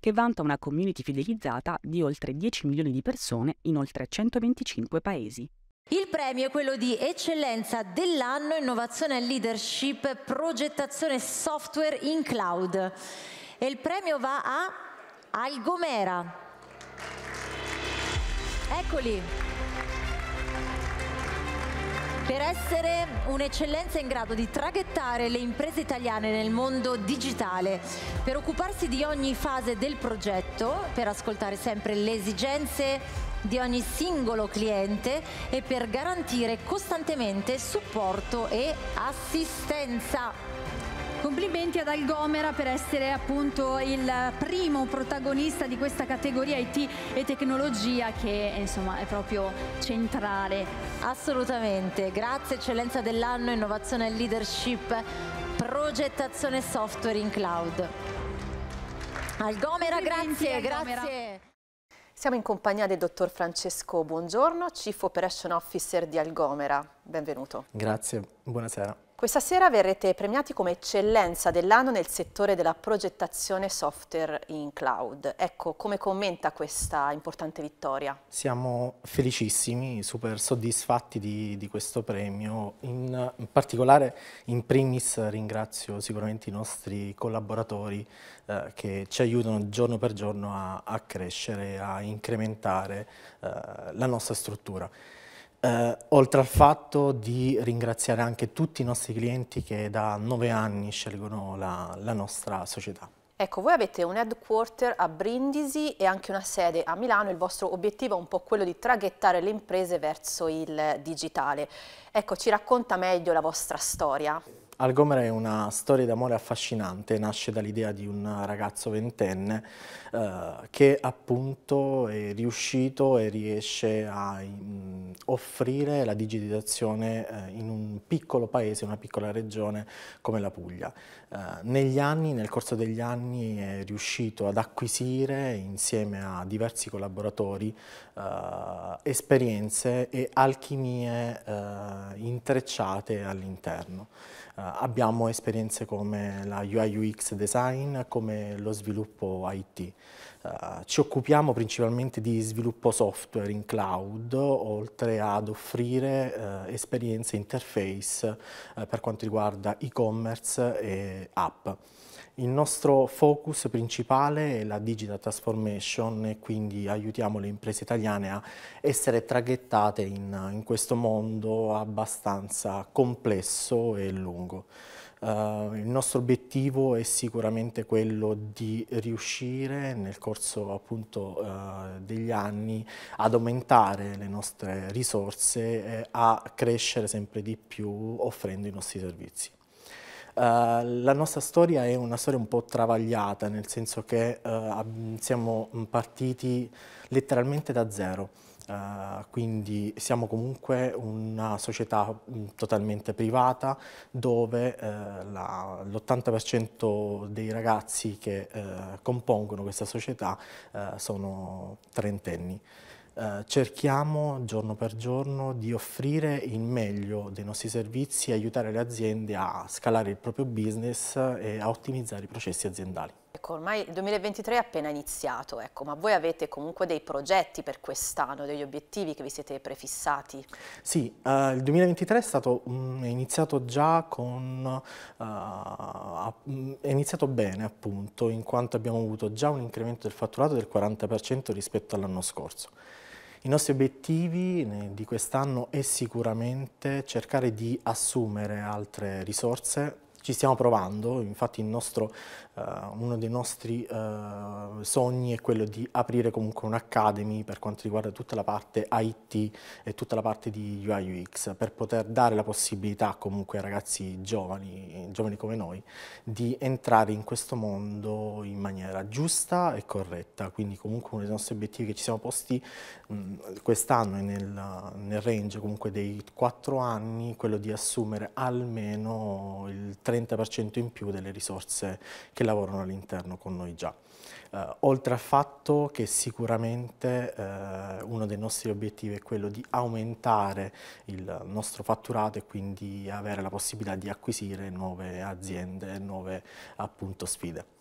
che vanta una community fidelizzata di oltre 10 milioni di persone in oltre 125 paesi. Il premio è quello di eccellenza dell'anno, innovazione e leadership, progettazione software in cloud. E il premio va a Algomera. Eccoli. Per essere un'eccellenza in grado di traghettare le imprese italiane nel mondo digitale, per occuparsi di ogni fase del progetto, per ascoltare sempre le esigenze di ogni singolo cliente e per garantire costantemente supporto e assistenza. Complimenti ad Algomera per essere appunto il primo protagonista di questa categoria IT e tecnologia che insomma è proprio centrale. Assolutamente, grazie eccellenza dell'anno, innovazione e leadership, progettazione software in cloud. Algomera, grazie, Algomera. grazie. Siamo in compagnia del dottor Francesco Buongiorno, Chief Operation Officer di Algomera. Benvenuto. Grazie, buonasera. Questa sera verrete premiati come eccellenza dell'anno nel settore della progettazione software in cloud. Ecco, come commenta questa importante vittoria? Siamo felicissimi, super soddisfatti di, di questo premio. In, particolare, in primis, ringrazio sicuramente i nostri collaboratori eh, che ci aiutano giorno per giorno a, a crescere, a incrementare eh, la nostra struttura. Eh, oltre al fatto di ringraziare anche tutti i nostri clienti che da nove anni scelgono la, la nostra società. Ecco, voi avete un headquarter a Brindisi e anche una sede a Milano, il vostro obiettivo è un po' quello di traghettare le imprese verso il digitale. Ecco, ci racconta meglio la vostra storia. Algomera è una storia d'amore affascinante, nasce dall'idea di un ragazzo ventenne eh, che appunto è riuscito e riesce a mh, mm, offrire la digitalizzazione eh, in un piccolo paese, una piccola regione come la Puglia. Eh, negli anni, nel corso degli anni è riuscito ad acquisire insieme a diversi collaboratori eh, esperienze e alchimie eh, intrecciate all'interno. Eh, abbiamo esperienze come la UI UX design, come lo sviluppo IT. Uh, eh, ci occupiamo principalmente di sviluppo software in cloud, oltre ad offrire uh, esperienze interface uh, per quanto riguarda e-commerce e app. Il nostro focus principale è la digital transformation e quindi aiutiamo le imprese italiane a essere traghettate in, in questo mondo abbastanza complesso e lungo. Uh, il nostro obiettivo è sicuramente quello di riuscire nel corso appunto uh, degli anni ad aumentare le nostre risorse, e eh, a crescere sempre di più offrendo i nostri servizi. Eh, la nostra storia è una storia un po' travagliata, nel senso che eh, siamo partiti letteralmente da zero. Uh, quindi siamo comunque una società mm, totalmente privata dove uh, l'80% dei ragazzi che uh, compongono questa società sono trentenni. Eh, cerchiamo giorno per giorno di offrire il meglio dei nostri servizi e aiutare le aziende a scalare il proprio business e a ottimizzare i processi aziendali. Ecco, ormai il 2023 è appena iniziato, ecco, ma voi avete comunque dei progetti per quest'anno, degli obiettivi che vi siete prefissati? Sì, eh, il 2023 è, stato, mh, è iniziato già con, uh, è iniziato bene appunto, in quanto abbiamo avuto già un incremento del fatturato del 40% rispetto all'anno scorso. I nostri obiettivi di quest'anno è sicuramente cercare di assumere altre risorse ci stiamo provando, infatti nostro, eh, uno dei nostri eh, sogni è quello di aprire comunque un'academy per quanto riguarda tutta la parte IT e tutta la parte di UI UX per poter dare la possibilità comunque ai ragazzi giovani, giovani come noi, di entrare in questo mondo in maniera giusta e corretta, quindi comunque uno dei nostri obiettivi che ci siamo posti quest'anno è nel, nel range comunque dei quattro anni quello di assumere almeno il 30% 30% in più delle risorse che lavorano all'interno con noi già. Eh, oltre al fatto che sicuramente eh, uno dei nostri obiettivi è quello di aumentare il nostro fatturato e quindi avere la possibilità di acquisire nuove aziende e nuove appunto, sfide.